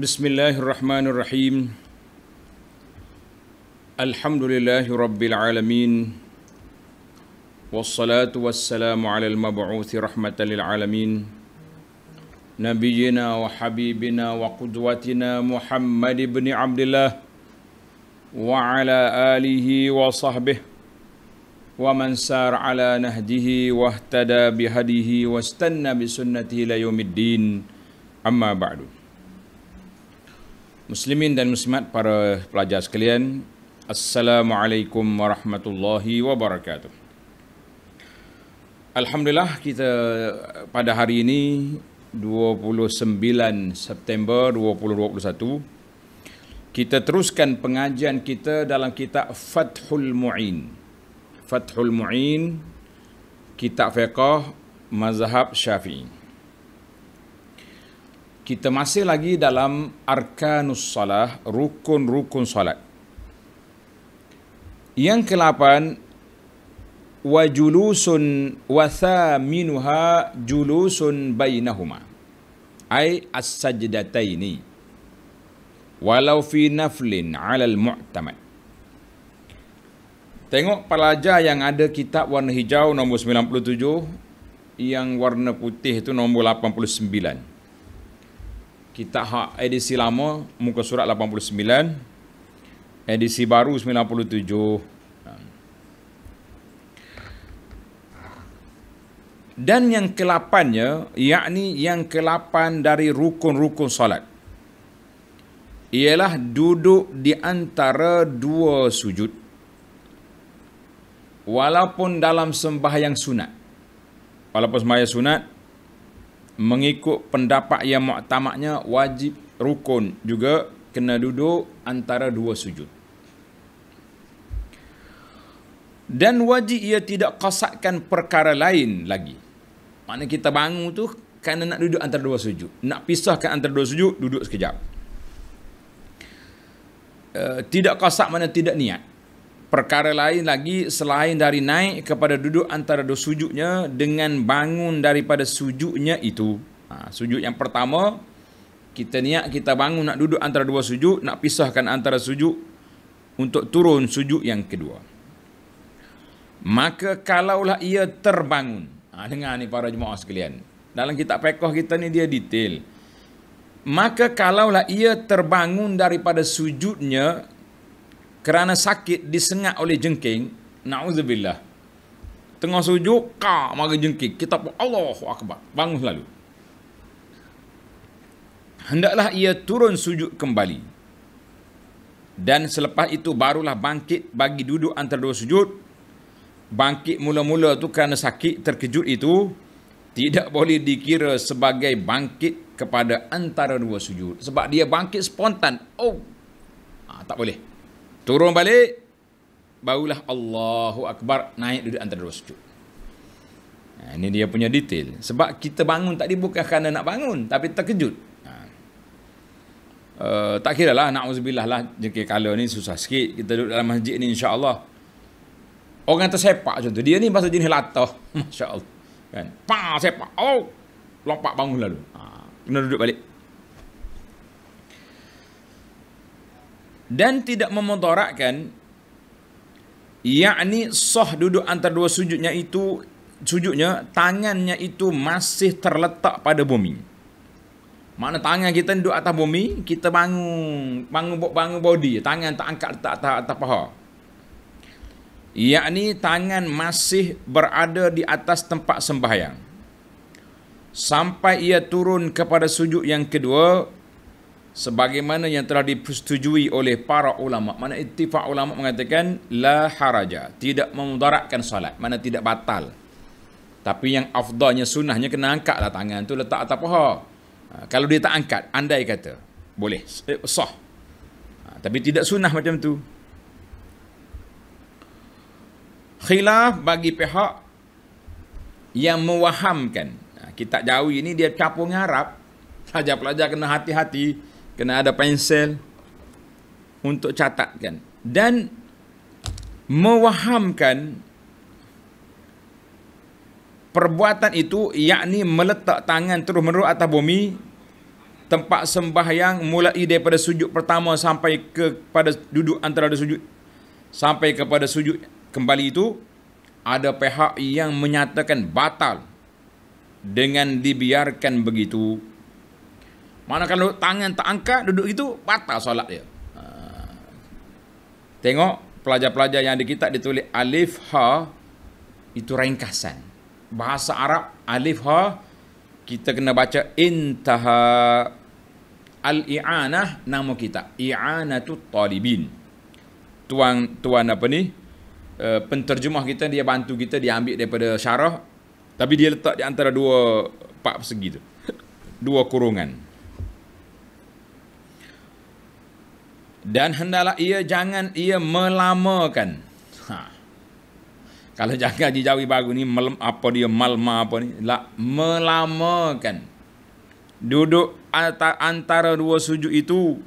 Bismillahirrahmanirrahim Alhamdulillahirrabbilalamin Wassalatu wassalamu ala al-mab'uthi rahmatan lil'alamin Nabiyina wa habibina wa qudwatina Muhammad ibn Abdullah Wa ala alihi wa sahbih Wa man sar ala nahdihi wa ahtada bihadihi Wa istanna bisunnatihi layumiddin Amma ba'du Muslimin dan muslimat para pelajar sekalian, Assalamualaikum warahmatullahi wabarakatuh. Alhamdulillah kita pada hari ini 29 September 2021 kita teruskan pengajian kita dalam kitab Fathul Muin. Fathul Muin kitab fiqah mazhab Syafi'i kita masih lagi dalam arkanus salah, rukun-rukun salat. Yang ke-8 wa julusun wa thaminuha julusun bainahuma. Ai as-sajdataini. Walau fi naflin 'ala al-mu'tamad. Tengok pelajar yang ada kitab warna hijau nombor 97 yang warna putih itu nombor 89. Kita hak edisi lama muka surat 89 edisi baru 97 dan yang kelapannya yakni yang kelapan dari rukun-rukun solat ialah duduk di antara dua sujud walaupun dalam sembahyang sunat walaupun sembahyang sunat mengikut pendapat yang muktamadnya wajib rukun juga kena duduk antara dua sujud. Dan wajib ia tidak kasatkan perkara lain lagi. mana kita bangun tu kerana nak duduk antara dua sujud. Nak pisahkan antara dua sujud, duduk sekejap. Uh, tidak kasat mana tidak niat perkara lain lagi selain dari naik kepada duduk antara dua sujudnya dengan bangun daripada sujudnya itu. Ha, sujud yang pertama, kita niat kita bangun nak duduk antara dua sujud, nak pisahkan antara sujud untuk turun sujud yang kedua. Maka kalaulah ia terbangun. Ha, dengar ni para jemaah sekalian. Dalam kitab pekoh kita ni dia detail. Maka kalaulah ia terbangun daripada sujudnya, kerana sakit disengat oleh jengking naudzubillah tengah sujud ka mari jengking kita pun Allahu akbar bangun selalu. hendaklah ia turun sujud kembali dan selepas itu barulah bangkit bagi duduk antara dua sujud bangkit mula-mula tu kerana sakit terkejut itu tidak boleh dikira sebagai bangkit kepada antara dua sujud sebab dia bangkit spontan oh ha, tak boleh Turun balik barulah Allahu Akbar naik duduk antara dua sujud. Ha, ini dia punya detail. Sebab kita bangun tadi bukan kerana nak bangun tapi terkejut. Ha. Uh, tak kira lah na'udzubillah lah jika kalau ni susah sikit kita duduk dalam masjid ni insyaAllah orang tersepak macam tu dia ni pasal jenis latah Allah. kan pa sepak oh lompat bangun lalu ha. kena duduk balik dan tidak memudaratkan yakni sah duduk antara dua sujudnya itu sujudnya tangannya itu masih terletak pada bumi Mana tangan kita duduk atas bumi kita bangun bangun bangun body tangan tak angkat tak tak atas paha yakni tangan masih berada di atas tempat sembahyang sampai ia turun kepada sujud yang kedua sebagaimana yang telah dipersetujui oleh para ulama. Mana ittifaq ulama mengatakan la haraja, tidak memudaratkan solat, mana tidak batal. Tapi yang afdalnya sunahnya kena angkatlah tangan tu letak atas paha. Kalau dia tak angkat, andai kata boleh eh, sah. Ha, tapi tidak sunnah macam tu. Khilaf bagi pihak yang mewahamkan. Ha, kita jauhi ini dia capung Arab. Pelajar-pelajar kena hati-hati kena ada pensel untuk catatkan dan mewahamkan perbuatan itu yakni meletak tangan terus menerus atas bumi tempat sembahyang mulai daripada sujud pertama sampai ke pada duduk antara sujud sampai kepada sujud kembali itu ada pihak yang menyatakan batal dengan dibiarkan begitu mana kalau tangan tak angkat duduk itu batal solat dia. Ha. Tengok pelajar-pelajar yang di kitab ditulis alif ha itu ringkasan. Bahasa Arab alif ha kita kena baca intaha al-i'anah nama kita. I'anatu talibin. Tuan tuan apa ni? E, penterjemah kita dia bantu kita dia ambil daripada syarah tapi dia letak di antara dua pak persegi tu. Dua kurungan. dan hendalah ia jangan ia melamakan. Ha. Kalau jangan dijawi baru ni melem, apa dia malma apa ni la melamakan. Duduk antara dua sujud itu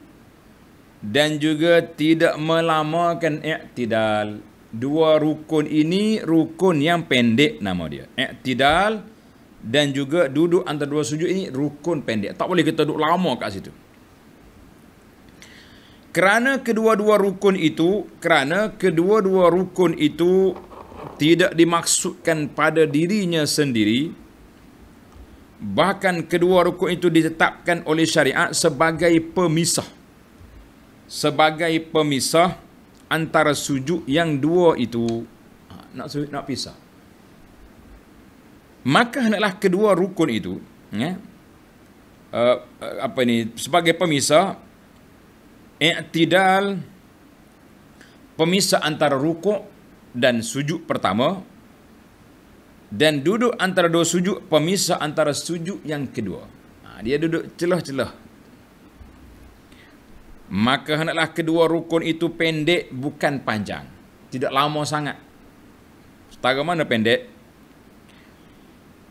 dan juga tidak melamakan i'tidal. Dua rukun ini rukun yang pendek nama dia. I'tidal dan juga duduk antara dua sujud ini rukun pendek. Tak boleh kita duduk lama kat situ kerana kedua-dua rukun itu kerana kedua-dua rukun itu tidak dimaksudkan pada dirinya sendiri bahkan kedua rukun itu ditetapkan oleh syariat sebagai pemisah sebagai pemisah antara sujud yang dua itu ha, nak sujud nak pisah maka hendaklah kedua rukun itu ya, uh, apa ini sebagai pemisah i'tidal pemisah antara rukuk dan sujud pertama dan duduk antara dua sujud pemisah antara sujud yang kedua. Ha, dia duduk celah-celah. Maka hendaklah kedua rukun itu pendek bukan panjang. Tidak lama sangat. Setara mana pendek?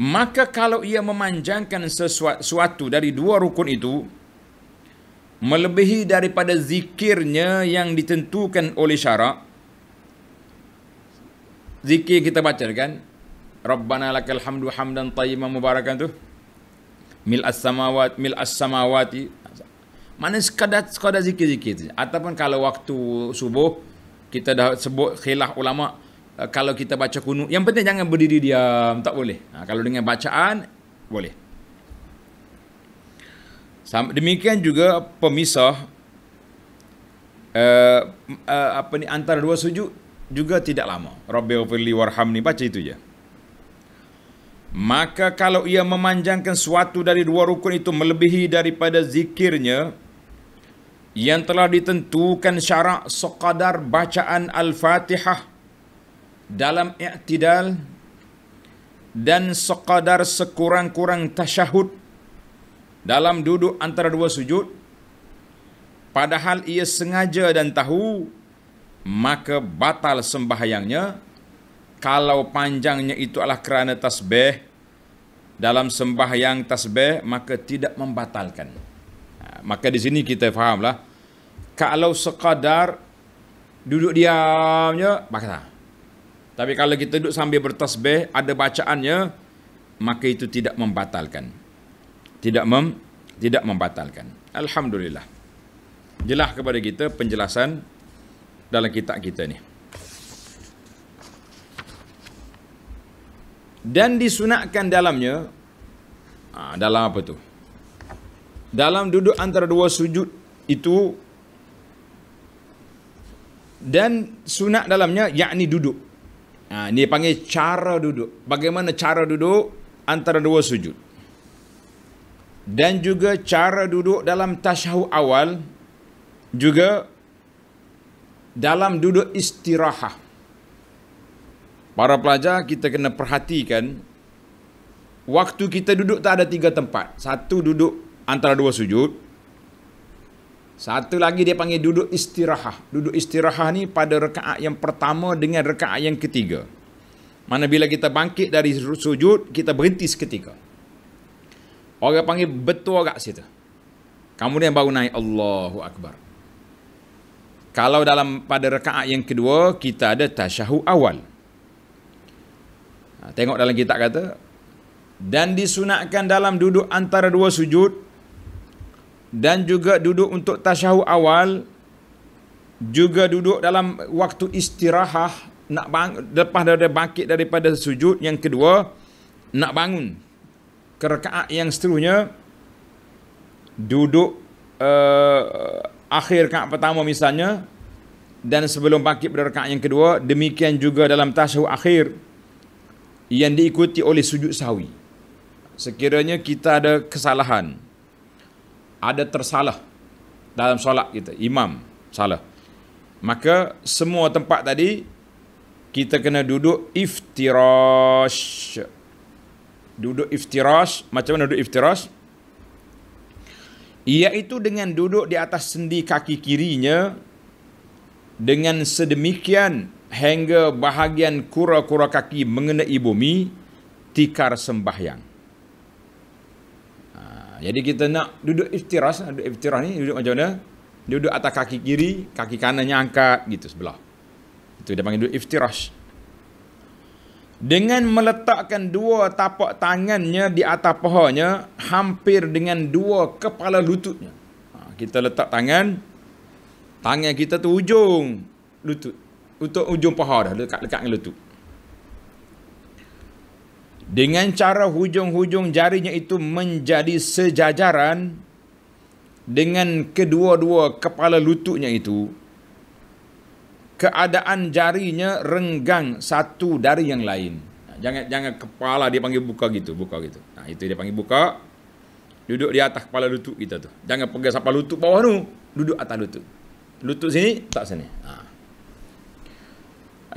Maka kalau ia memanjangkan sesuatu dari dua rukun itu, melebihi daripada zikirnya yang ditentukan oleh syarak zikir kita baca kan rabbana lakal hamdu hamdan tayyiban mubarakan tu mil as samawat mil as samawati mana sekadar sekadar zikir-zikir tu ataupun kalau waktu subuh kita dah sebut khilaf ulama eh, kalau kita baca kunu, yang penting jangan berdiri diam tak boleh ha, kalau dengan bacaan boleh Demikian juga pemisah uh, uh, apa ni antara dua sujud juga tidak lama. Rabbil firli warhamni baca itu je. Maka kalau ia memanjangkan suatu dari dua rukun itu melebihi daripada zikirnya yang telah ditentukan syarak sekadar bacaan Al-Fatihah dalam i'tidal dan sekadar sekurang-kurang tasyahud dalam duduk antara dua sujud padahal ia sengaja dan tahu maka batal sembahyangnya kalau panjangnya itu adalah kerana tasbih dalam sembahyang tasbih maka tidak membatalkan ha, maka di sini kita fahamlah kalau sekadar duduk diamnya batal tapi kalau kita duduk sambil bertasbih ada bacaannya maka itu tidak membatalkan tidak mem, tidak membatalkan. Alhamdulillah. Jelah kepada kita penjelasan dalam kitab kita ni. Dan disunatkan dalamnya ha, dalam apa tu? Dalam duduk antara dua sujud itu dan sunat dalamnya yakni duduk. Ha, ini panggil cara duduk. Bagaimana cara duduk antara dua sujud? dan juga cara duduk dalam tasyahud awal juga dalam duduk istirahat. Para pelajar kita kena perhatikan waktu kita duduk tak ada tiga tempat. Satu duduk antara dua sujud. Satu lagi dia panggil duduk istirahat. Duduk istirahat ni pada rekaat yang pertama dengan rekaat yang ketiga. Mana bila kita bangkit dari sujud, kita berhenti seketika. Orang panggil betul agak situ. Kemudian baru naik Allahu Akbar. Kalau dalam pada rekaat yang kedua, kita ada tashahu awal. Ha, tengok dalam kitab kata, dan disunatkan dalam duduk antara dua sujud, dan juga duduk untuk tashahu awal, juga duduk dalam waktu istirahat, nak bang, lepas dari bangkit daripada sujud yang kedua, nak bangun, ke yang seterusnya duduk uh, akhir rakaat pertama misalnya dan sebelum bangkit pada rakaat yang kedua demikian juga dalam tasawuf akhir yang diikuti oleh sujud sahwi sekiranya kita ada kesalahan ada tersalah dalam solat kita imam salah maka semua tempat tadi kita kena duduk iftirash duduk iftiras macam mana duduk iftiras iaitu dengan duduk di atas sendi kaki kirinya dengan sedemikian hingga bahagian kura-kura kaki mengenai bumi tikar sembahyang ha, jadi kita nak duduk iftiras, duduk iftiras ni duduk macam mana? Duduk atas kaki kiri, kaki kanannya angkat gitu sebelah. Itu dia panggil duduk iftiras. Dengan meletakkan dua tapak tangannya di atas pahanya hampir dengan dua kepala lututnya. Ha, kita letak tangan, tangan kita tu ujung lutut. Untuk ujung paha dah, dekat-dekat dengan lutut. Dengan cara hujung-hujung jarinya itu menjadi sejajaran dengan kedua-dua kepala lututnya itu, keadaan jarinya renggang satu dari yang lain. Jangan jangan kepala dia panggil buka gitu, buka gitu. Nah, itu dia panggil buka. Duduk di atas kepala lutut kita tu. Jangan pegang sampai lutut bawah tu, duduk atas lutut. Lutut sini, tak sini. Ha.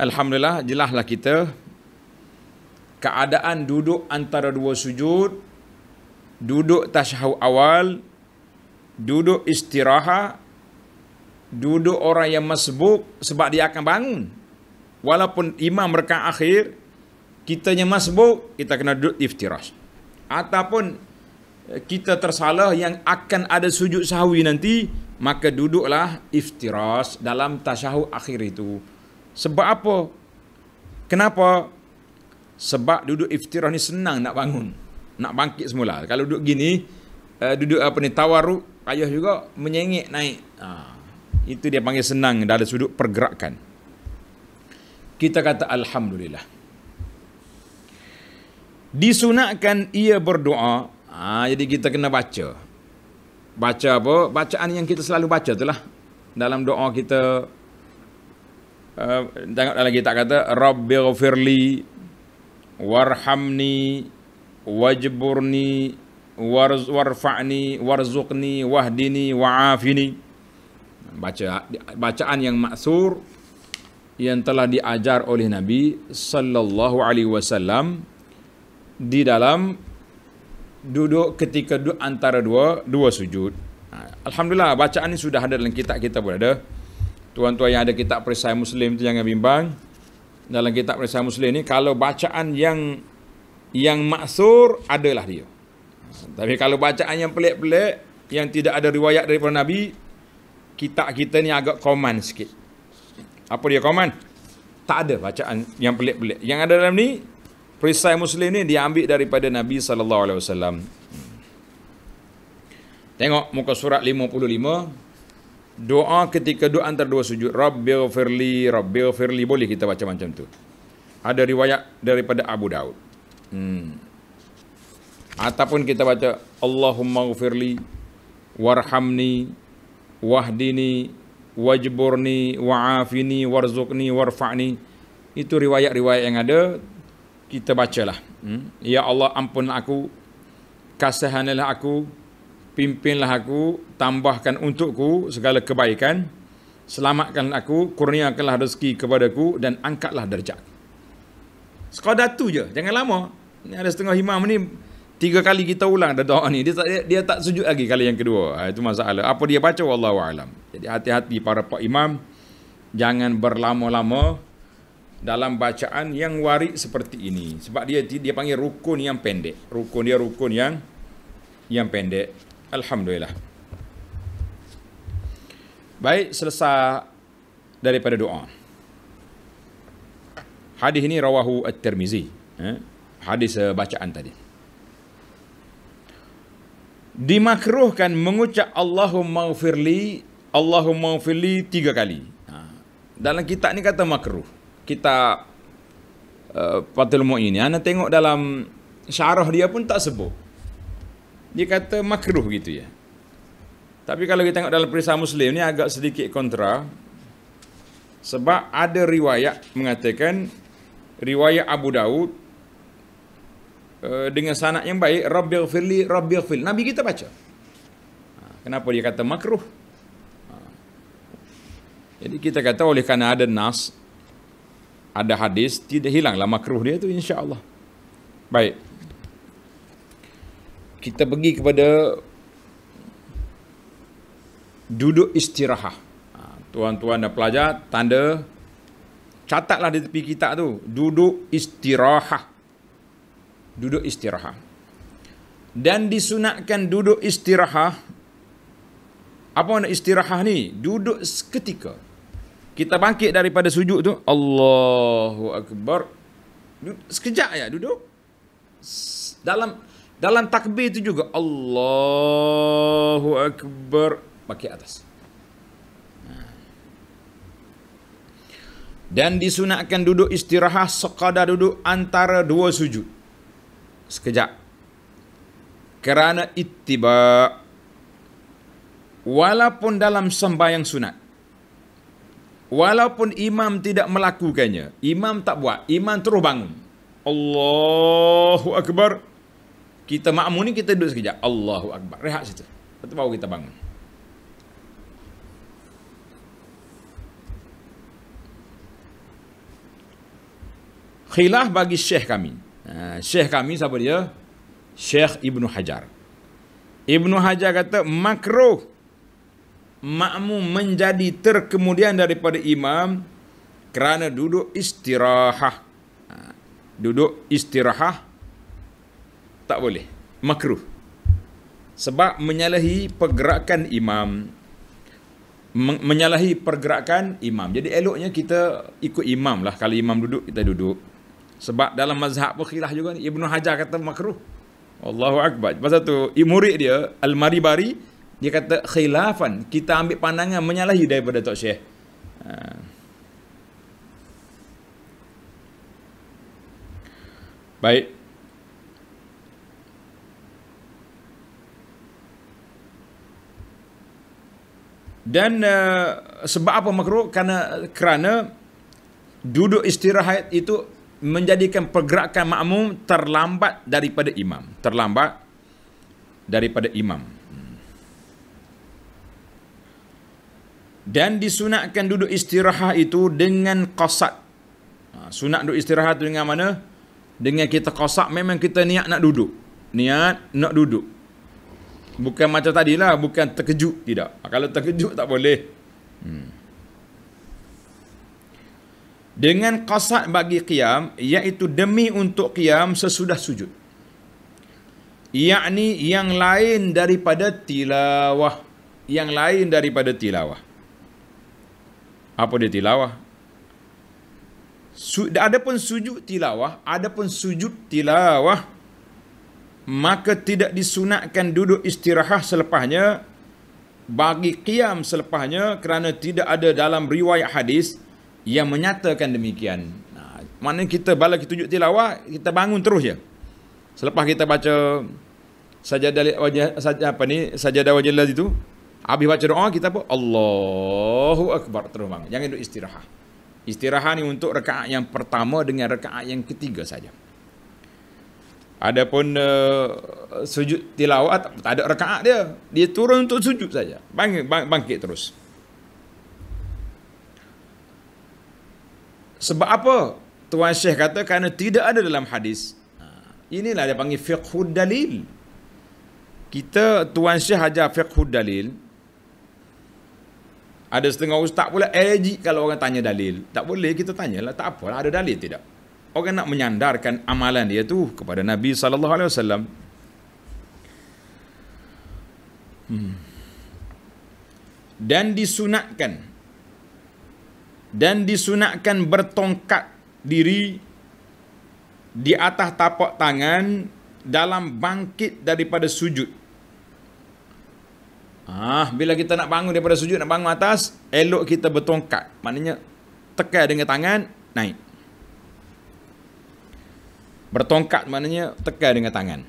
Alhamdulillah jelahlah kita keadaan duduk antara dua sujud, duduk tasyahud awal, duduk istirahat duduk orang yang masbuk sebab dia akan bangun. Walaupun imam mereka akhir, kita yang masbuk, kita kena duduk iftirash. Ataupun eh, kita tersalah yang akan ada sujud sahwi nanti, maka duduklah iftirash dalam tasyahud akhir itu. Sebab apa? Kenapa? Sebab duduk iftirah ni senang nak bangun. Nak bangkit semula. Kalau duduk gini, eh, duduk apa ni, tawaruk, payah juga, menyengit naik. Haa. Ah. Itu dia panggil senang dari sudut pergerakan. Kita kata Alhamdulillah. Disunatkan ia berdoa. Ha, jadi kita kena baca. Baca apa? Bacaan yang kita selalu baca itulah. Dalam doa kita. Uh, tengok dalam kita kata. Rabbi ghafirli. Warhamni. Wajburni. Warfa'ni. Warzuqni. Wahdini. Wa'afini. Wa'afini baca bacaan yang maksur yang telah diajar oleh Nabi sallallahu alaihi wasallam di dalam duduk ketika duduk antara dua dua sujud. Ha, alhamdulillah bacaan ini sudah ada dalam kitab kita pun ada. Tuan-tuan yang ada kitab perisai Muslim itu jangan bimbang. Dalam kitab perisai Muslim ini kalau bacaan yang yang maksur adalah dia. Tapi kalau bacaan yang pelik-pelik yang tidak ada riwayat daripada Nabi, kitab kita ni agak common sikit. Apa dia common? Tak ada bacaan yang pelik-pelik. Yang ada dalam ni, perisai Muslim ni diambil daripada Nabi Sallallahu Alaihi Wasallam. Tengok muka surat 55. Doa ketika doa antara dua sujud. Rabbi firli, Rabbi firli. Boleh kita baca macam tu. Ada riwayat daripada Abu Daud. Hmm. Ataupun kita baca Allahumma gufirli warhamni wahdini wajburni wa'afini warzuqni warfa'ni itu riwayat-riwayat yang ada kita bacalah hmm? ya Allah ampun aku kasihanilah aku pimpinlah aku tambahkan untukku segala kebaikan selamatkan aku kurniakanlah rezeki kepadaku dan angkatlah darjat sekadar tu je jangan lama ni ada setengah imam ni tiga kali kita ulang ada doa ni dia tak dia, dia tak sujud lagi kali yang kedua ha, itu masalah apa dia baca wallahu alam jadi hati-hati para pak imam jangan berlama-lama dalam bacaan yang warik seperti ini sebab dia dia panggil rukun yang pendek rukun dia rukun yang yang pendek alhamdulillah baik selesai daripada doa hadis ini rawahu at-tirmizi ha? eh? hadis bacaan tadi dimakruhkan mengucap Allahumma ufirli, Allahumma ufirli tiga kali. Ha. Dalam kitab ni kata makruh. Kitab uh, eh, Fatul Mu'in ni. Anda tengok dalam syarah dia pun tak sebut. Dia kata makruh gitu ya. Tapi kalau kita tengok dalam perisai Muslim ni agak sedikit kontra. Sebab ada riwayat mengatakan riwayat Abu Daud Eh, dengan sanak yang baik rabbil firli rabbil fil nabi kita baca ha, kenapa dia kata makruh ha. jadi kita kata oleh kerana ada nas ada hadis tidak hilanglah makruh dia tu insyaallah baik kita pergi kepada duduk istirahat ha, tuan-tuan dan pelajar tanda catatlah di tepi kitab tu duduk istirahat duduk istirahat. Dan disunatkan duduk istirahat. Apa makna istirahat ni? Duduk seketika. Kita bangkit daripada sujud tu. Allahu Akbar. Sekejap ya duduk. Dalam dalam takbir itu juga Allahu Akbar pakai atas. Dan disunatkan duduk istirahat sekadar duduk antara dua sujud sekejap kerana ittiba walaupun dalam sembahyang sunat walaupun imam tidak melakukannya imam tak buat imam terus bangun Allahu akbar kita makmum ni kita duduk sekejap Allahu akbar rehat situ lepas tu baru kita bangun khilaf bagi syekh kami Eh, syekh kami siapa dia? Syekh Ibn Hajar. Ibn Hajar kata makruh makmum menjadi terkemudian daripada imam kerana duduk istirahah. Eh, duduk istirahah tak boleh. Makruh. Sebab menyalahi pergerakan imam menyalahi pergerakan imam. Jadi eloknya kita ikut imam lah. Kalau imam duduk, kita duduk. Sebab dalam mazhab berkhilah juga ni. Ibn Hajar kata makruh. Allahu Akbar. Pasal tu, murid dia, Al-Maribari, dia kata khilafan. Kita ambil pandangan menyalahi daripada Tok Syekh. Ha. Baik. Dan uh, sebab apa makruh? Kerana, kerana duduk istirahat itu menjadikan pergerakan makmum terlambat daripada imam. Terlambat daripada imam. Dan disunatkan duduk istirahat itu dengan kosat. Ha, sunat duduk istirahat itu dengan mana? Dengan kita kosat memang kita niat nak duduk. Niat nak duduk. Bukan macam tadilah, bukan terkejut, tidak. Ha, kalau terkejut tak boleh. Hmm dengan kasat bagi qiyam iaitu demi untuk qiyam sesudah sujud yakni yang lain daripada tilawah yang lain daripada tilawah apa dia tilawah Su- ada pun sujud tilawah ada pun sujud tilawah maka tidak disunatkan duduk istirahat selepasnya bagi qiyam selepasnya kerana tidak ada dalam riwayat hadis yang menyatakan demikian. Nah, maknanya kita bala kita tunjuk tilawah, kita bangun terus ya. Selepas kita baca sajadah wajah saj, apa ni? Sajadah wajah lazi tu, habis baca doa kita apa? Allahu akbar terus bangun. Jangan duduk istirahat. Istirahat ni untuk rekaat yang pertama dengan rekaat yang ketiga saja. Adapun uh, sujud tilawah tak, ada rekaat dia. Dia turun untuk sujud saja. Bangkit, bangkit terus. Sebab apa? Tuan Syekh kata kerana tidak ada dalam hadis. Inilah dia panggil fiqhud dalil. Kita Tuan Syekh ajar fiqhud dalil. Ada setengah ustaz pula elegik kalau orang tanya dalil. Tak boleh kita tanyalah. Tak apalah ada dalil tidak. Orang nak menyandarkan amalan dia tu kepada Nabi Sallallahu Alaihi Wasallam hmm. Dan disunatkan dan disunatkan bertongkat diri di atas tapak tangan dalam bangkit daripada sujud. Ah, bila kita nak bangun daripada sujud nak bangun atas, elok kita bertongkat. Maknanya tekan dengan tangan naik. Bertongkat maknanya tekan dengan tangan.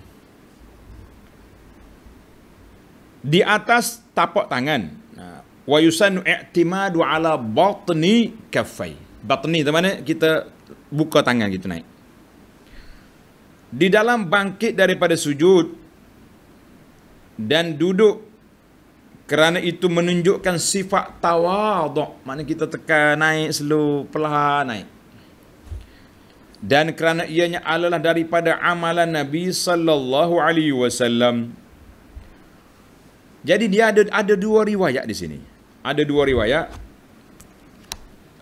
Di atas tapak tangan wa yusannu i'timadu ala batni kaffai batni tu mana kita buka tangan kita naik di dalam bangkit daripada sujud dan duduk kerana itu menunjukkan sifat tawaduk mana kita tekan naik slow perlahan naik dan kerana ianya adalah daripada amalan Nabi sallallahu alaihi wasallam jadi dia ada ada dua riwayat di sini ada dua riwayat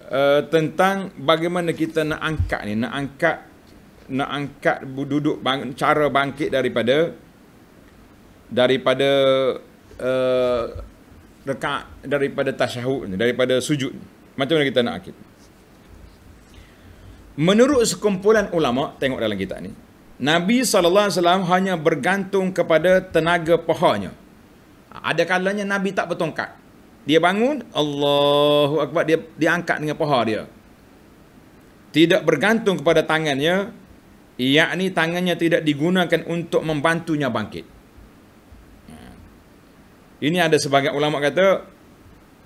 uh, tentang bagaimana kita nak angkat ni nak angkat nak angkat duduk bang, cara bangkit daripada daripada uh, eh, rekat daripada tasyahud daripada sujud macam mana kita nak angkat menurut sekumpulan ulama tengok dalam kitab ni Nabi saw hanya bergantung kepada tenaga pahanya ada kalanya Nabi tak bertongkat dia bangun Allahu akbar dia diangkat dengan paha dia tidak bergantung kepada tangannya yakni tangannya tidak digunakan untuk membantunya bangkit hmm. ini ada sebagai ulama kata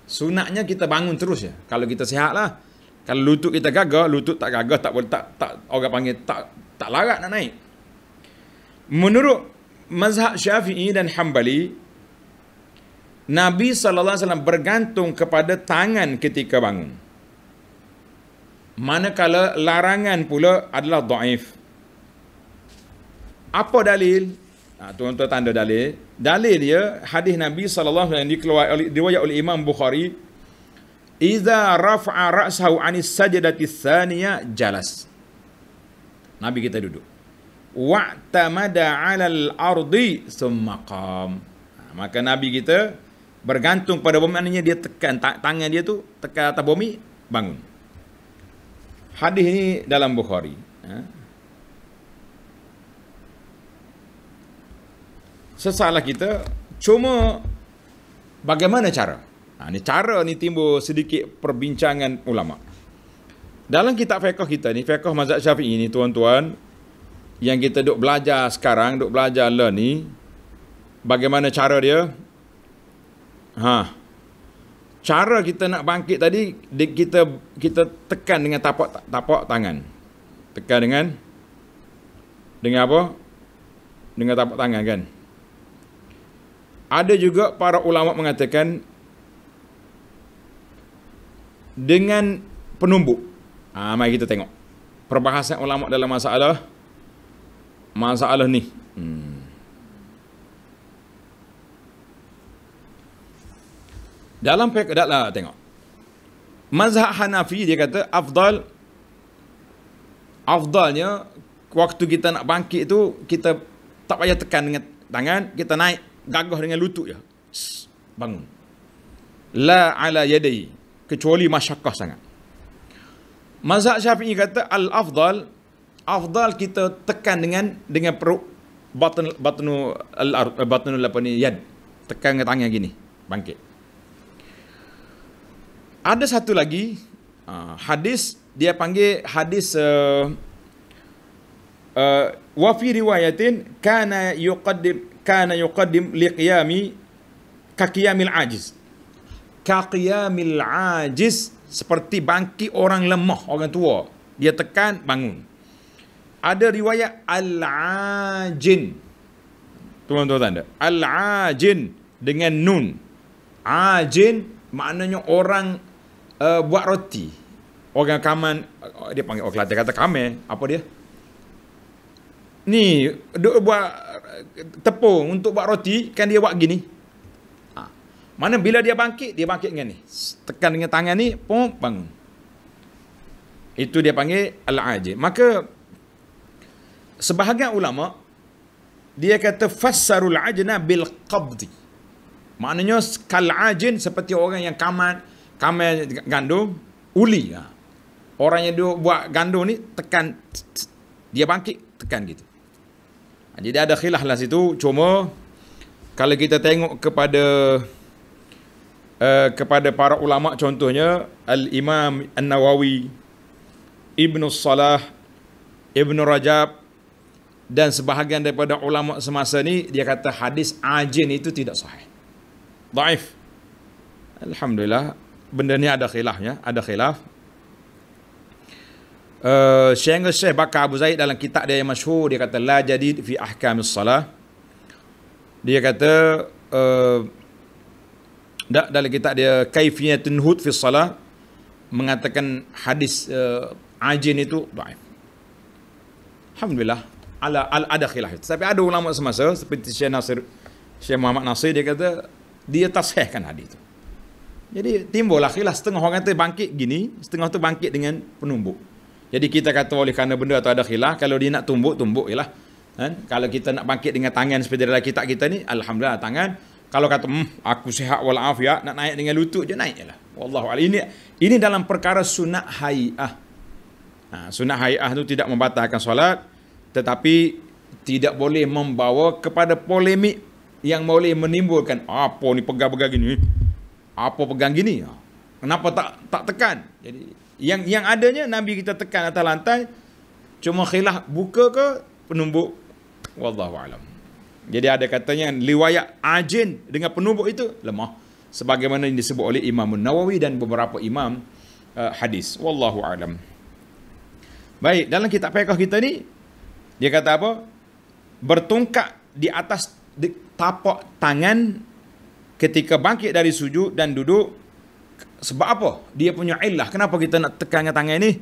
sunatnya kita bangun terus ya kalau kita lah, kalau lutut kita gagah lutut tak gagah tak boleh tak tak orang panggil tak tak larat nak naik menurut mazhab Syafi'i dan Hambali Nabi sallallahu alaihi wasallam bergantung kepada tangan ketika bangun. Manakala larangan pula adalah dhaif. Apa dalil? Ha, tuan-tuan tanda dalil. Dalil dia hadis Nabi sallallahu alaihi wasallam yang dikeluarkan diriwayatkan oleh Imam Bukhari Iza rafa'a ra'sahu anis sajadati thaniya jalas. Nabi kita duduk. Wa ta'mada alal ardi summa qam. Ha, maka Nabi kita bergantung pada bumi maknanya dia tekan tangan dia tu tekan atas bumi bangun hadis ini dalam bukhari ha. sesalah kita cuma bagaimana cara ha, ini cara ni timbul sedikit perbincangan ulama dalam kitab fiqh kita ni fiqh mazhab syafi'i ni tuan-tuan yang kita duk belajar sekarang duk belajar learn ni bagaimana cara dia Ha. Cara kita nak bangkit tadi kita kita tekan dengan tapak tapak tangan. Tekan dengan dengan apa? Dengan tapak tangan kan. Ada juga para ulama mengatakan dengan penumbuk. Ha, mari kita tengok. Perbahasan ulama dalam masalah masalah ni. Hmm. Dalam dah lah tengok. Mazhab Hanafi dia kata afdal afdalnya waktu kita nak bangkit tu kita tak payah tekan dengan tangan, kita naik gagah dengan lutut je. bangun. La ala yadai kecuali masyakah sangat. Mazhab Syafi'i kata al afdal afdal kita tekan dengan dengan perut batnu batnu al batnu apa yad tekan dengan tangan gini bangkit ada satu lagi uh, hadis dia panggil hadis uh, uh, wa fi riwayatin kana yuqaddim kana yuqaddim liqiyami ka qiyamil ajiz ka qiyamil ajiz seperti bangki orang lemah orang tua dia tekan bangun ada riwayat al-ajin tuan-tuan tanda al-ajin dengan nun ajin maknanya orang uh, buat roti. Orang kaman, eh, dia panggil orang Kelantan kata kamen, apa dia? Ni, duk buat eh, tepung untuk buat roti, kan dia buat gini. Ha. Mana bila dia bangkit, dia bangkit dengan ni. Tekan dengan tangan ni, pom bangun. Itu dia panggil al-ajib. Maka, sebahagian ulama, dia kata fassarul ajna bil qabdi. Maknanya kal ajin seperti orang yang kamat kamar gandum uli ha. orang yang duk buat gandum ni tekan dia bangkit tekan gitu ha, jadi ada khilaf lah situ cuma kalau kita tengok kepada uh, kepada para ulama contohnya al imam an nawawi ibnu salah ibnu rajab dan sebahagian daripada ulama semasa ni dia kata hadis ajin itu tidak sahih daif Alhamdulillah benda ni ada khilaf ya, ada khilaf. Uh, Syekh Syekh Bakar Abu Zaid dalam kitab dia yang masyhur dia kata la jadi fi ahkamis salah. Dia kata uh, dalam kitab dia kaifiyatun hud fi salah mengatakan hadis uh, ajin itu daif. Alhamdulillah ala al ada khilaf. Tapi ada ulama semasa seperti Syekh Nasir Syekh Muhammad Nasir dia kata dia tasihkan hadis itu. Jadi timbul akhirlah setengah orang kata bangkit gini, setengah tu bangkit dengan penumbuk. Jadi kita kata oleh kerana benda atau ada khilaf, kalau dia nak tumbuk, tumbuk ialah. Ha? Kan? Kalau kita nak bangkit dengan tangan seperti dalam kitab kita ni, Alhamdulillah tangan. Kalau kata, hmm, aku sihat walafiat, nak naik dengan lutut je, naik je lah. Wallahualaikum. Ini, ini dalam perkara sunat hai'ah. Ha, sunat hai'ah tu tidak membatalkan solat, tetapi tidak boleh membawa kepada polemik yang boleh menimbulkan apa ni pegang-pegang gini apa pegang gini ha. kenapa tak tak tekan jadi yang yang adanya nabi kita tekan atas lantai cuma khilaf buka ke penumbuk wallahu alam jadi ada katanya liwayat ajin dengan penumbuk itu lemah sebagaimana yang disebut oleh Imam Nawawi dan beberapa imam uh, hadis wallahu alam baik dalam kitab fiqh kita ni dia kata apa bertungkak di atas di tapak tangan ketika bangkit dari sujud dan duduk sebab apa? Dia punya illah. Kenapa kita nak tekan tangan ini?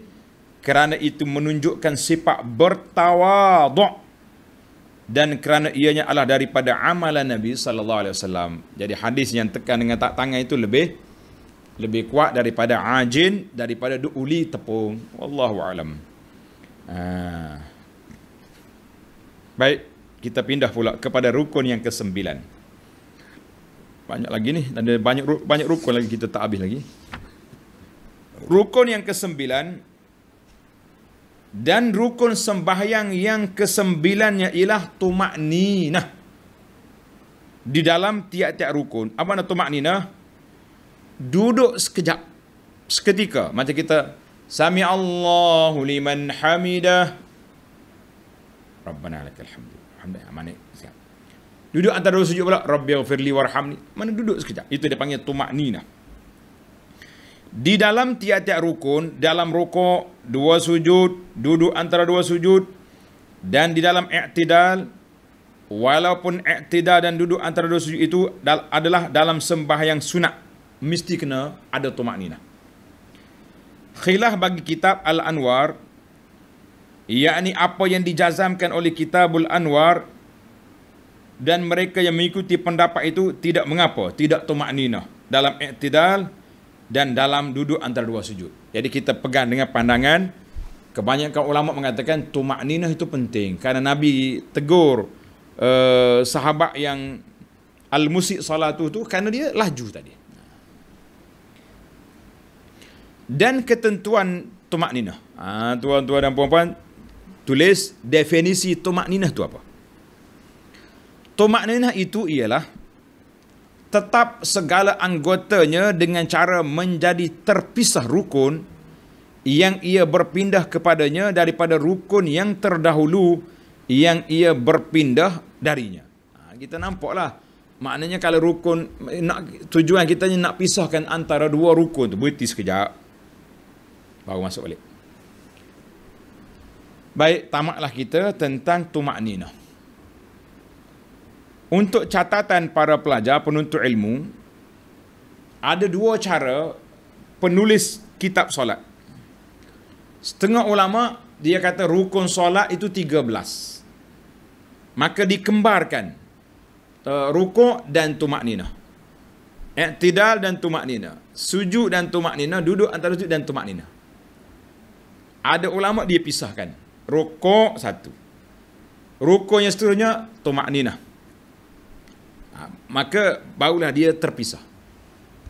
Kerana itu menunjukkan sifat bertawaduk. Dan kerana ianya adalah daripada amalan Nabi sallallahu alaihi wasallam. Jadi hadis yang tekan dengan tak tangan itu lebih lebih kuat daripada ajin daripada duuli tepung. Wallahu alam. Ha. Baik, kita pindah pula kepada rukun yang kesembilan banyak lagi ni ada banyak banyak rukun lagi kita tak habis lagi rukun yang kesembilan dan rukun sembahyang yang kesembilannya ialah tumak ninah. Di dalam tiap-tiap rukun. Apa nama tumak ninah? Duduk sekejap. Seketika. Macam kita. Sami Allahu liman hamidah. Rabbana lakal hamdu. Alhamdulillah. Duduk antara dua sujud pula. Rabbi Firli Warham ni Mana duduk sekejap. Itu dia panggil Tumak Nina. Di dalam tiap-tiap rukun, dalam rukuk, dua sujud, duduk antara dua sujud. Dan di dalam iktidal, walaupun iktidal dan duduk antara dua sujud itu adalah dalam sembah yang sunat. Mesti kena ada Tumak Nina. Khilah bagi kitab Al-Anwar, Ia ni apa yang dijazamkan oleh kitabul Anwar, dan mereka yang mengikuti pendapat itu tidak mengapa, tidak tumak nina dalam iktidal dan dalam duduk antara dua sujud. Jadi kita pegang dengan pandangan, kebanyakan ulama mengatakan tumak nina itu penting. Karena Nabi tegur uh, sahabat yang al musiq salatu itu karena dia laju tadi. Dan ketentuan tumak nina. Ha, ah, tuan-tuan dan puan-puan, tulis definisi tumak nina itu apa? So maknanya itu ialah tetap segala anggotanya dengan cara menjadi terpisah rukun yang ia berpindah kepadanya daripada rukun yang terdahulu yang ia berpindah darinya. Ha, kita nampaklah maknanya kalau rukun nak, tujuan kita ni nak pisahkan antara dua rukun tu berhenti sekejap baru masuk balik. Baik tamatlah kita tentang tumak ninah untuk catatan para pelajar penuntut ilmu ada dua cara penulis kitab solat setengah ulama dia kata rukun solat itu 13 maka dikembarkan uh, rukuk dan tumak nina iktidal dan tumak nina sujud dan tumak nina duduk antara sujud dan tumak nina ada ulama dia pisahkan rukuk satu rukun yang seterusnya tumak ninah ha, maka barulah dia terpisah.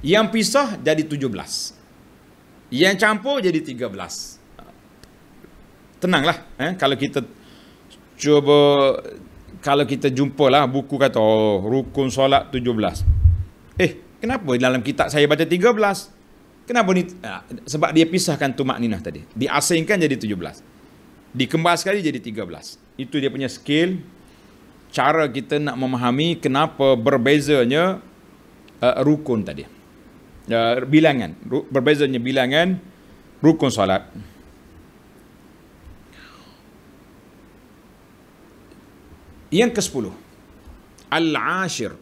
Yang pisah jadi tujuh belas, Yang campur jadi tiga belas. Tenanglah. Eh, kalau kita cuba, kalau kita jumpalah buku kata, oh, rukun solat tujuh belas. Eh, kenapa dalam kitab saya baca tiga belas? Kenapa ni? Ha, sebab dia pisahkan tumak ninah tadi. Diasingkan jadi 17. Dikembas sekali jadi tiga belas. Itu dia punya skill cara kita nak memahami kenapa berbezanya uh, rukun tadi. Uh, bilangan. Ru- berbezanya bilangan rukun solat. Yang ke-10. Al-Ashir.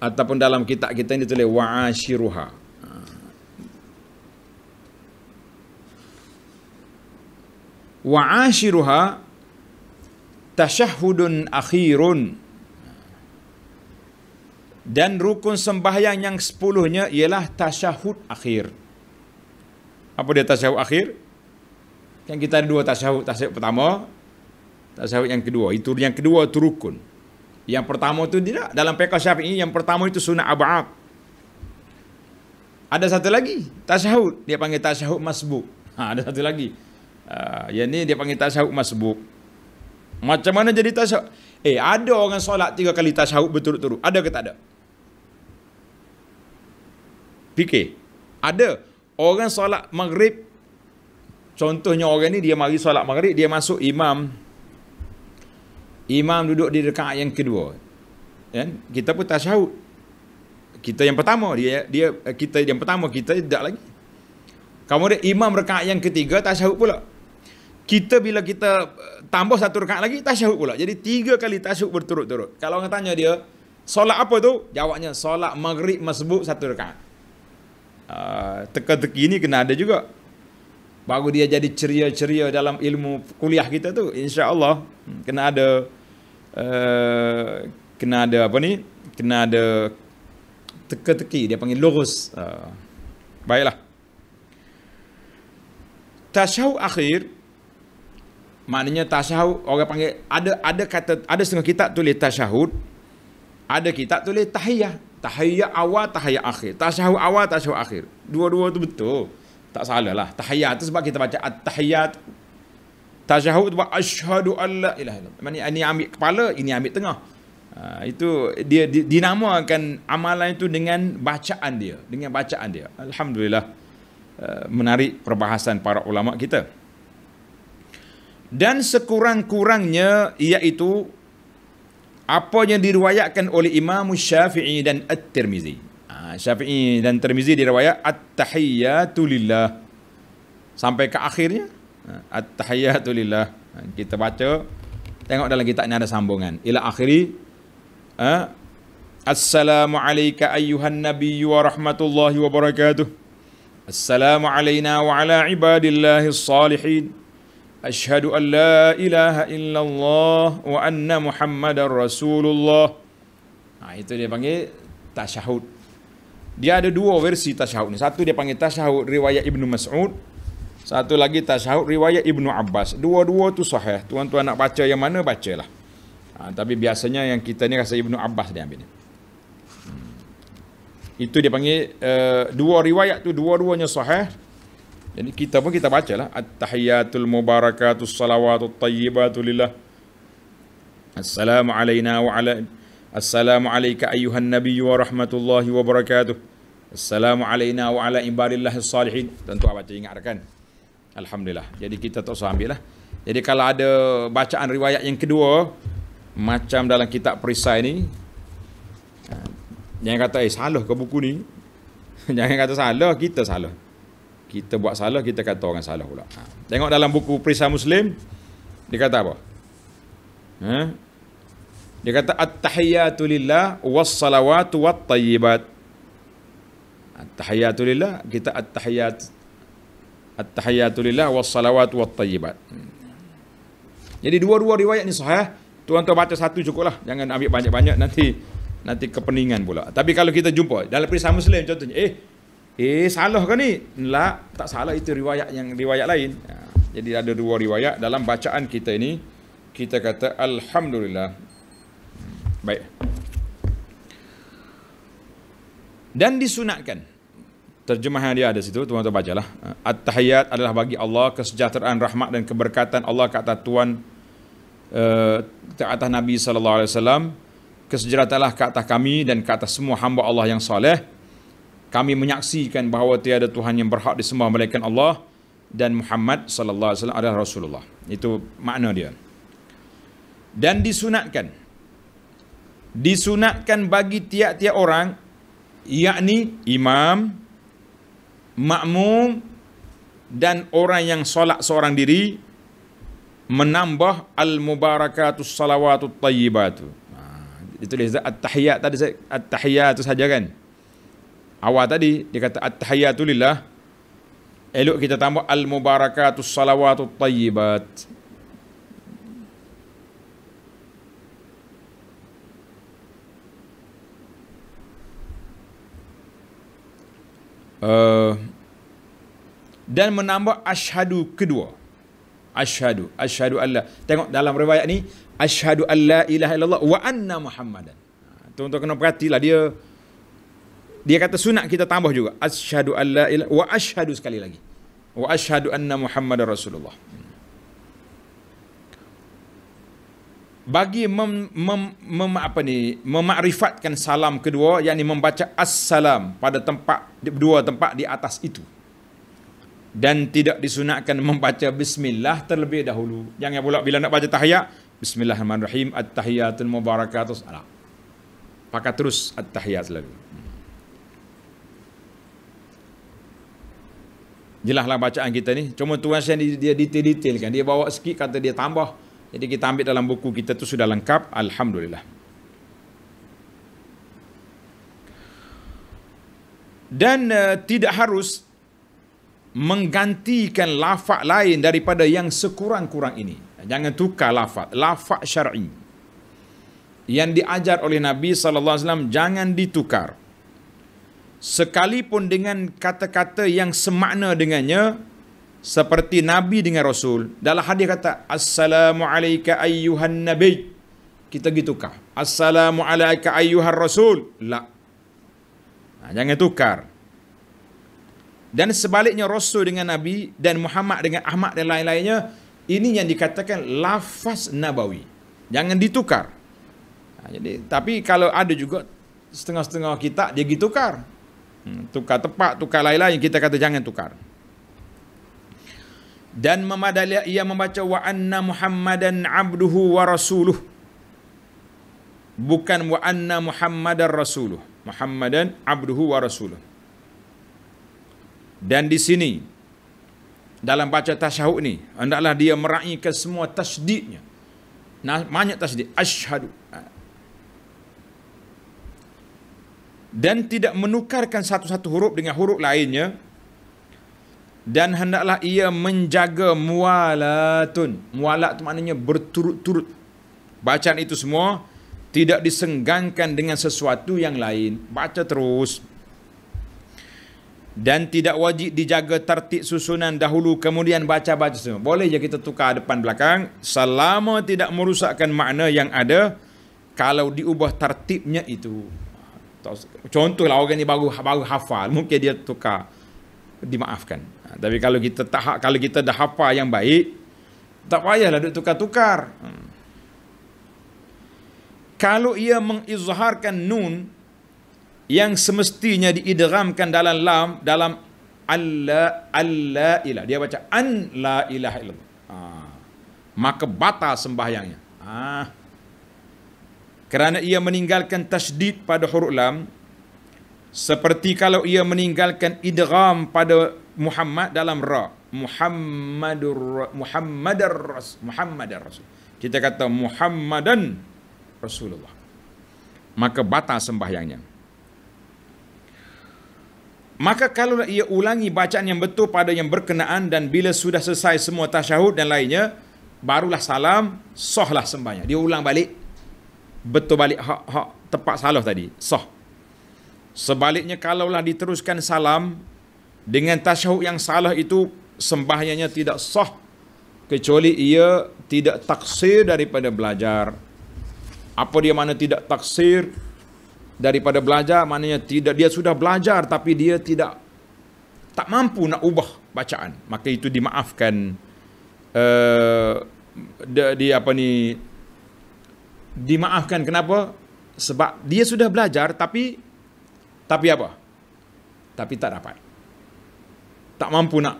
Ataupun dalam kitab kita ini tulis Wa'ashiruha. Wa'ashiruha. Wa'ashiruha tashahudun akhirun. Dan rukun sembahyang yang sepuluhnya ialah tashahud akhir. Apa dia tashahud akhir? Yang kita ada dua tashahud. Tashahud pertama, tashahud yang kedua. Itu yang kedua itu rukun. Yang pertama itu tidak. Dalam pekah ini yang pertama itu sunnah aba'ab. Ada satu lagi, tashahud. Dia panggil tashahud masbuk. Ha, ada satu lagi. Uh, yang ini dia panggil tashahud masbuk. Macam mana jadi tasyahud? Eh, ada orang solat tiga kali tasyahud berturut-turut. Ada ke tak ada? Fikir. Ada. Orang solat maghrib. Contohnya orang ni, dia mari solat maghrib. Dia masuk imam. Imam duduk di dekat yang kedua. Dan kita pun tasyahud. Kita yang pertama. dia dia Kita yang pertama. Kita tidak lagi. Kamu Kemudian imam rekaat yang ketiga tasyahud pula kita bila kita eh, tambah satu rekaan lagi tasyahud pula jadi tiga kali tasyahud berturut-turut kalau orang tanya dia solat apa tu jawabnya solat maghrib masbuk satu rekaan uh, ah, teka-teki ni kena ada juga baru dia jadi ceria-ceria dalam ilmu kuliah kita tu Insya Allah hmm, kena ada uh, kena ada apa ni kena ada teka-teki dia panggil lurus uh, baiklah tasyahud akhir maknanya tasyahud orang panggil ada ada kata ada setengah kitab tulis tasyahud ada kitab tulis tahiyah tahiyah awal tahiyah akhir tasyahud awal tasyahud akhir dua-dua tu betul tak salah lah tahiyah tu sebab kita baca at-tahiyat tasyahud wa asyhadu an ilaha illallah ini, ini ambil kepala ini ambil tengah Ha, itu dia dinamakan amalan itu dengan bacaan dia dengan bacaan dia alhamdulillah ha, menarik perbahasan para ulama kita dan sekurang-kurangnya iaitu apa yang diriwayatkan oleh Imam Syafi'i dan At-Tirmizi. Ha, Syafi'i dan Tirmizi diriwayat At-Tahiyyatu Lillah. Sampai ke akhirnya. Ha, At-Tahiyyatu Lillah. Ha, kita baca. Tengok dalam kitab ni ada sambungan. Ila akhiri. Assalamu alayka ayyuhan nabiyyu wa rahmatullahi wa barakatuh. Assalamu alayna wa ala ibadillahi salihin. أشهد أن لا إله إلا الله وأن محمد رسول الله nah, itu dia panggil tashahud dia ada dua versi tashahud ni satu dia panggil tashahud riwayat Ibn Mas'ud satu lagi tashahud riwayat Ibn Abbas dua-dua tu sahih tuan-tuan nak baca yang mana bacalah ha, tapi biasanya yang kita ni rasa Ibn Abbas dia ambil ni hmm. itu dia panggil uh, dua riwayat tu dua-duanya sahih jadi kita pun kita baca lah. At-tahiyyatul Mubarakatul salawatul tayyibatul lillah. Assalamu alayna wa ala... Assalamu alayka ayuhan nabiyyu wa rahmatullahi wa barakatuh. Assalamu alayna wa ala ibadillahi salihin. Tentu apa yang ingat kan? Alhamdulillah. Jadi kita tak usah ambil lah. Jadi kalau ada bacaan riwayat yang kedua, macam dalam kitab perisai ni, eh, jangan kata, eh salah ke buku ni? jangan kata salah, kita salah kita buat salah kita kata orang salah pula ha. tengok dalam buku perisai muslim dia kata apa ha? dia kata at-tahiyatu lillah was-salawatu wat-tayyibat ha, at-tahiyatu lillah kita at-tahiyat at-tahiyatu lillah was-salawatu wat-tayyibat hmm. jadi dua-dua riwayat ni sahih tuan-tuan baca satu cukuplah jangan ambil banyak-banyak nanti nanti kepeningan pula tapi kalau kita jumpa dalam perisai muslim contohnya eh Eh salah ke ni? Lah, tak salah itu riwayat yang riwayat lain. Ya, jadi ada dua riwayat dalam bacaan kita ini kita kata alhamdulillah. Baik. Dan disunatkan. Terjemahan dia ada situ, tuan-tuan bacalah. At-tahiyat adalah bagi Allah kesejahteraan, rahmat dan keberkatan Allah kata tuan eh, ke uh, atas Nabi sallallahu alaihi wasallam kesejahteraanlah ke atas kami dan ke atas semua hamba Allah yang soleh kami menyaksikan bahawa tiada Tuhan yang berhak disembah melainkan Allah dan Muhammad sallallahu alaihi wasallam adalah Rasulullah. Itu makna dia. Dan disunatkan disunatkan bagi tiap-tiap orang yakni imam, makmum dan orang yang solat seorang diri menambah al-mubarakatus salawatut tayyibatu. Ha, ditulis at-tahiyat tadi saya at-tahiyat tu saja kan awal tadi dia kata at-tahiyatulillah elok kita tambah al-mubarakatus salawatut tayyibat uh, dan menambah asyhadu kedua asyhadu asyhadu allah tengok dalam riwayat ni asyhadu alla ilaha illallah wa anna muhammadan ha, tuan-tuan kena perhatilah dia dia kata sunat kita tambah juga asyhadu alla ilaha wa asyhadu sekali lagi wa asyhadu anna muhammadar rasulullah bagi mem, mem, mem apa ni memakrifatkan salam kedua yakni membaca assalam pada tempat dua tempat di atas itu dan tidak disunatkan membaca bismillah terlebih dahulu jangan pula bila nak baca tahiyat bismillahirrahmanirrahim at-tahiyatul mubarakatuh pakai terus at-tahiyat selalu jelaslah bacaan kita ni. Cuma Tuan saya dia detail-detailkan. Dia bawa sikit kata dia tambah. Jadi kita ambil dalam buku kita tu sudah lengkap. Alhamdulillah. Dan uh, tidak harus menggantikan lafak lain daripada yang sekurang-kurang ini. Jangan tukar lafak. Lafak syar'i. Yang diajar oleh Nabi Sallallahu Alaihi Wasallam. jangan ditukar sekalipun dengan kata-kata yang semakna dengannya seperti nabi dengan rasul dalam hadis kata assalamu alayka ayyuhan nabi kita gitukah assalamu alayka ayyuhar rasul la nah, ha, jangan tukar dan sebaliknya rasul dengan nabi dan Muhammad dengan Ahmad dan lain-lainnya ini yang dikatakan lafaz nabawi jangan ditukar nah, ha, jadi tapi kalau ada juga setengah-setengah kita dia gitukar Hmm, tukar tepat, tukar lain-lain, kita kata jangan tukar. Dan memadaliak ia membaca wa anna Muhammadan abduhu wa rasuluh. Bukan wa anna Muhammadan rasuluh. Muhammadan abduhu wa rasuluh. Dan di sini, dalam baca tasyahud ni, hendaklah dia meraihkan semua tasdidnya. Nah, banyak tasdid. Ashadu. dan tidak menukarkan satu-satu huruf dengan huruf lainnya dan hendaklah ia menjaga mualatun. Mualat itu maknanya berturut-turut. Bacaan itu semua tidak disenggangkan dengan sesuatu yang lain. Baca terus. Dan tidak wajib dijaga tertib susunan dahulu kemudian baca-baca semua. Boleh je kita tukar depan belakang. Selama tidak merusakkan makna yang ada. Kalau diubah tertibnya itu. Contohlah orang ni baru baru hafal, mungkin dia tukar dimaafkan. Ha, tapi kalau kita tak ha, kalau kita dah hafal yang baik, tak payahlah duk tukar-tukar. Hmm. Kalau ia mengizharkan nun yang semestinya diidramkan dalam lam dalam alla alla ilah dia baca an la ilaha illallah ha. maka batal sembahyangnya ha kerana ia meninggalkan tasdid pada huruf lam seperti kalau ia meninggalkan idgham pada Muhammad dalam ra Muhammadur Muhammadar Ras Muhammadar Rasul kita kata Muhammadan Rasulullah maka batal sembahyangnya Maka kalau ia ulangi bacaan yang betul pada yang berkenaan dan bila sudah selesai semua tasyahud dan lainnya, barulah salam, sohlah sembahnya. Dia ulang balik betul balik hak-hak tepat salah tadi. Sah. Sebaliknya kalaulah diteruskan salam dengan tasyahud yang salah itu sembahyangnya tidak sah kecuali ia tidak taksir daripada belajar. Apa dia mana tidak taksir daripada belajar? Maknanya tidak dia sudah belajar tapi dia tidak tak mampu nak ubah bacaan. Maka itu dimaafkan uh, eh, di, di apa ni dimaafkan kenapa sebab dia sudah belajar tapi tapi apa tapi tak dapat tak mampu nak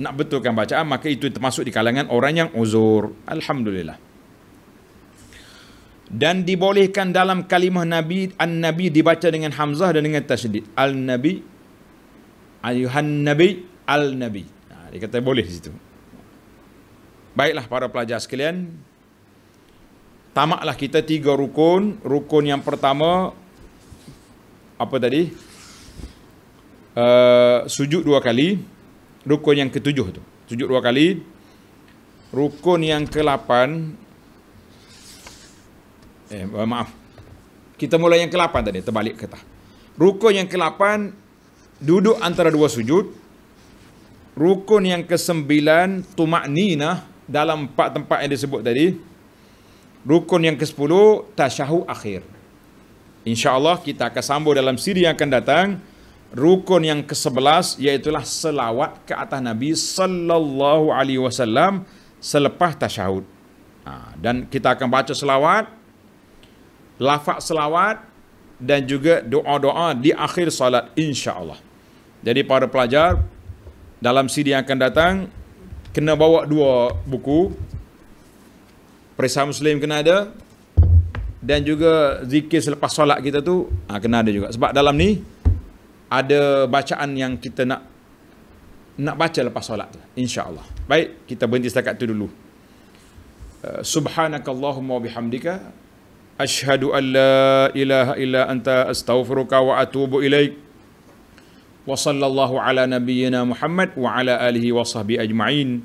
nak betulkan bacaan maka itu termasuk di kalangan orang yang uzur alhamdulillah dan dibolehkan dalam kalimah nabi an-nabi dibaca dengan hamzah dan dengan tasydid al-nabi ayuhan nabi al-nabi nah, ha, dia kata boleh di situ baiklah para pelajar sekalian tamaklah kita tiga rukun. Rukun yang pertama apa tadi? Uh, sujud dua kali. Rukun yang ketujuh tu. Sujud dua kali. Rukun yang ke-8 eh, eh, maaf. Kita mulai yang ke-8 tadi, terbalik kata. Rukun yang ke-8 duduk antara dua sujud. Rukun yang ke-9 tumakninah dalam empat tempat yang disebut tadi. Rukun yang ke-10 tasyahu akhir. Insya-Allah kita akan sambung dalam siri yang akan datang rukun yang ke-11 iaitulah selawat ke atas Nabi sallallahu alaihi wasallam selepas tasyahud. Ha, dan kita akan baca selawat lafaz selawat dan juga doa-doa di akhir solat insya-Allah. Jadi para pelajar dalam siri yang akan datang kena bawa dua buku perisai muslim kena ada dan juga zikir selepas solat kita tu ha, kena ada juga sebab dalam ni ada bacaan yang kita nak nak baca lepas solat tu insyaallah baik kita berhenti setakat tu dulu eh, subhanakallahumma wa bihamdika ashhadu alla la ilaha illa anta astaghfiruka wa atubu ilaik wa sallallahu ala nabiyyina muhammad wa ala alihi wa sahbihi ajma'in